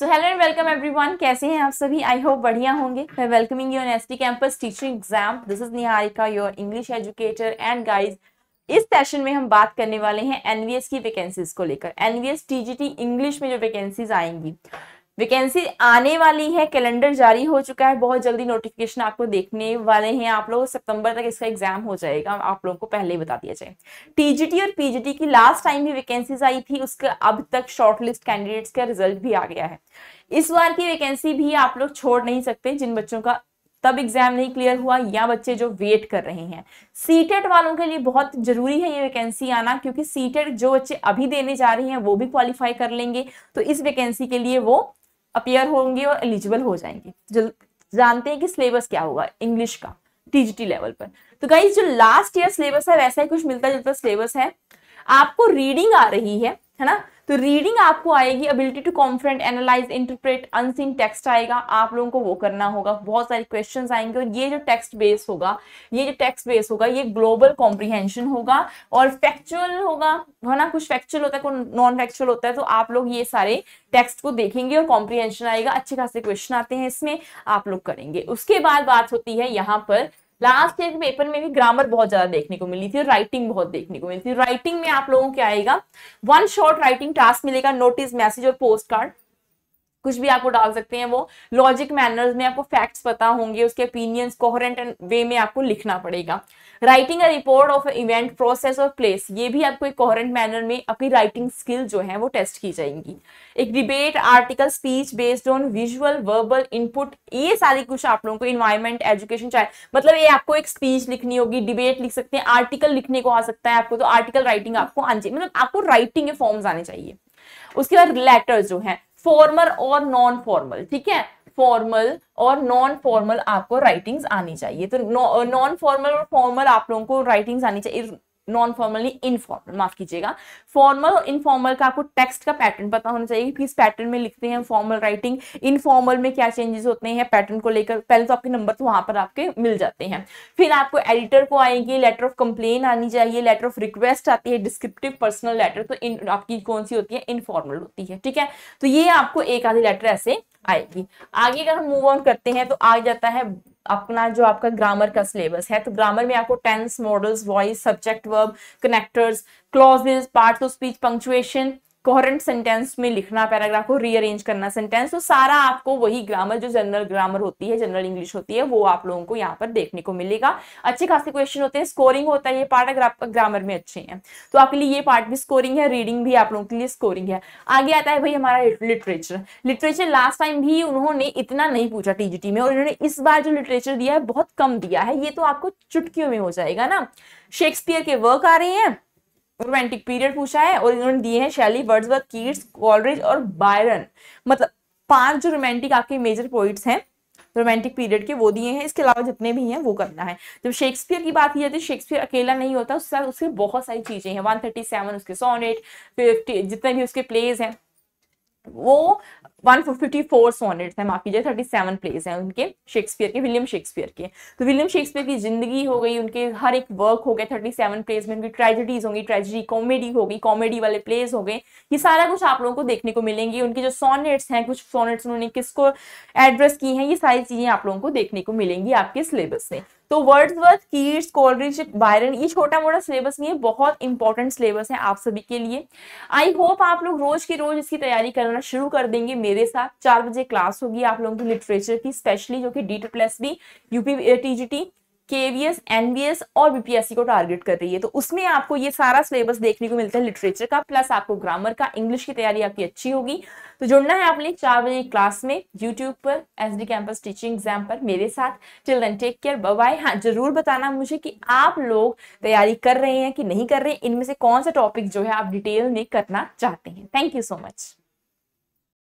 so hello and welcome everyone कैसे हैं आप सभी आई होप बढ़िया होंगे मैं welcoming you N S T campus teaching exam this is Niharika your English educator and guys इस सेशन में हम बात करने वाले हैं एनवीएस की वैकेंसीज को लेकर एनवीएस टीजीटी इंग्लिश में जो वैकेंसीज आएंगी वैकेंसी आने वाली है कैलेंडर जारी हो चुका है बहुत जल्दी नोटिफिकेशन आपको देखने वाले हैं आप लोग सितंबर तक इसका एग्जाम हो जाएगा आप लोगों को पहले ही बता दिया जाए टीजीटी और पीजीटी की लास्ट टाइम भी वैकेंसीज आई थी उसका अब तक शॉर्टलिस्ट कैंडिडेट्स का रिजल्ट भी आ गया है इस बार की वैकेंसी भी आप लोग छोड़ नहीं सकते जिन बच्चों का तब एग्जाम नहीं क्लियर हुआ या बच्चे जो वेट कर रहे हैं सीटेट वालों के लिए बहुत जरूरी है ये वैकेंसी आना क्योंकि सीटेट जो बच्चे अभी देने जा रहे हैं वो भी क्वालिफाई कर लेंगे तो इस वैकेंसी के लिए वो अपियर होंगी और एलिजिबल हो जाएंगी जल जानते हैं कि सिलेबस क्या होगा इंग्लिश का टीजीटी लेवल पर तो गाइज जो लास्ट ईयर सिलेबस है वैसा ही कुछ मिलता जुलता सिलेबस है आपको रीडिंग आ रही है है ना तो रीडिंग आपको आएगी ability to confident analyse interpret unseen text आएगा आप लोगों को वो करना होगा बहुत सारे क्वेश्चन आएंगे और ये जो टेक्स्ट बेस होगा ये जो टेक्स्ट बेस होगा ये ग्लोबल कॉम्प्रीहेंशन होगा और फैक्चुअल होगा है ना कुछ फैक्चुअल होता है कुछ नॉन फैक्चुअल होता है तो आप लोग ये सारे टेक्स्ट को देखेंगे और कॉम्प्रीहेंशन आएगा अच्छे खासे क्वेश्चन आते हैं इसमें आप लोग करेंगे उसके बाद बात होती है यहाँ पर लास्ट ईयर के पेपर में भी ग्रामर बहुत ज्यादा देखने को मिली थी और राइटिंग बहुत देखने को मिली थी राइटिंग में आप लोगों के आएगा वन शॉर्ट राइटिंग टास्क मिलेगा नोटिस मैसेज और पोस्ट कार्ड कुछ भी आपको डाल सकते हैं वो लॉजिक मैनर्स में आपको फैक्ट्स पता होंगे उसके ओपिनियंस कोहरेंट एंड वे में आपको लिखना पड़ेगा writing a report of event process और प्लेस ये भी आपको एक कोहरेंट मैनर में अपनी राइटिंग स्किल जो है वो टेस्ट की जाएंगी एक debate article speech based on visual verbal input ये सारी कुछ आप लोगों को इन्वायरमेंट एजुकेशन चाहे मतलब ये आपको एक स्पीच लिखनी होगी डिबेट लिख सकते हैं आर्टिकल लिखने को आ सकता है आपको तो आर्टिकल राइटिंग आपको आनी चाहिए मतलब आपको राइटिंग के फॉर्म्स आने चाहिए उसके बाद लेटर्स जो है फॉर्मल और नॉन फॉर्मल ठीक है फॉर्मल और नॉन फॉर्मल आपको राइटिंग्स आनी चाहिए तो नॉन फॉर्मल uh, और फॉर्मल आप लोगों को राइटिंग्स आनी चाहिए नॉन फॉर्मली इनफॉर्मल माफ कीजिएगा फॉर्मल और इनफॉर्मल का आपको टेक्स्ट का पैटर्न पता होना चाहिए कि किस पैटर्न में लिखते हैं फॉर्मल राइटिंग इनफॉर्मल में क्या चेंजेस होते हैं पैटर्न को लेकर पहले तो आपके नंबर तो वहां पर आपके मिल जाते हैं फिर आपको एडिटर को आएंगे लेटर ऑफ कंप्लेन आनी चाहिए लेटर ऑफ रिक्वेस्ट आती है डिस्क्रिप्टिव पर्सनल लेटर तो इन आपकी कौन सी होती है इनफॉर्मल होती है ठीक है तो ये आपको एक आधी लेटर ऐसे आएगी आगे अगर हम मूव ऑन करते हैं तो आ जाता है अपना जो आपका ग्रामर का सिलेबस है तो ग्रामर में आपको tense modals voice subject verb connectors clauses parts of speech punctuation coherent sentence में लिखना पैराग्राफ को रीअरेंज करना सेंटेंस तो सारा आपको वही ग्रामर जो जनरल ग्रामर होती है जनरल इंग्लिश होती है वो आप लोगों को यहाँ पर देखने को मिलेगा अच्छे खासे क्वेश्चन होते हैं स्कोरिंग होता है ये पार्ट अगर ग्रामर में अच्छे हैं तो आपके लिए ये पार्ट भी स्कोरिंग है रीडिंग भी आप लोगों के लिए स्कोरिंग है आगे आता है भाई हमारा लिटरेचर लिटरेचर लास्ट टाइम भी उन्होंने इतना नहीं पूछा टीजीटी में और उन्होंने इस बार जो लिटरेचर दिया है बहुत कम दिया है ये तो आपको चुटकियों में हो जाएगा ना शेक्सपियर के वर्क आ रहे हैं रोमांटिक पीरियड पूछा है और इन्होंने दिए हैं शैली वर्ड्स कीट्स कॉलरेज और बायरन मतलब पांच जो रोमांटिक आपके मेजर पॉइंट्स हैं रोमांटिक पीरियड के वो दिए हैं इसके अलावा जितने भी हैं वो करना है जब शेक्सपियर की बात की जाती है शेक्सपियर अकेला नहीं होता उसके साथ उसके बहुत सारी चीजें हैं वन थर्टी सेवन उसके सोनेट फिफ्टी जितने भी उसके प्लेज हैं वो 154 सोनेट्स हैं माफ कीजिए 37 प्लेस हैं उनके शेक्सपियर के विलियम शेक्सपियर के तो विलियम शेक्सपियर की जिंदगी हो गई उनके हर एक वर्क हो गए 37 प्लेस में उनकी ट्रेजिडीज होंगी ट्रेजिडी कॉमेडी होगी कॉमेडी वाले प्लेस हो गए ये सारा कुछ आप लोगों को देखने को मिलेंगे उनके जो सोनेट्स हैं कुछ सोनेट्स उन्होंने किसको एड्रेस की हैं ये सारी चीजें आप लोगों को देखने को मिलेंगी आपके सिलेबस में तो वर्थ कीट्स कोलरिज बायरन ये छोटा मोटा सिलेबस नहीं है बहुत इंपॉर्टेंट सिलेबस है आप सभी के लिए आई होप आप लोग रोज की रोज इसकी तैयारी करना शुरू कर देंगे मेरे साथ चार बजे क्लास होगी आप लोगों की लिटरेचर की स्पेशली जो कि D two plus B UP TGT KVS NVS और बीपीएससी को टारगेट कर रही है तो उसमें आपको ये सारा सिलेबस देखने को मिलता है लिटरेचर का प्लस आपको ग्रामर का इंग्लिश की तैयारी आपकी अच्छी होगी तो जुड़ना है आपने चार बजे क्लास में यूट्यूब पर S D campus teaching exam पर मेरे साथ चिल्ड्रन टेक केयर बाय हाँ जरूर बताना मुझे कि आप लोग तैयारी कर रहे हैं कि नहीं कर रहे इनमें से कौन सा टॉपिक जो है आप डिटेल में करना चाहते हैं थैंक यू सो मच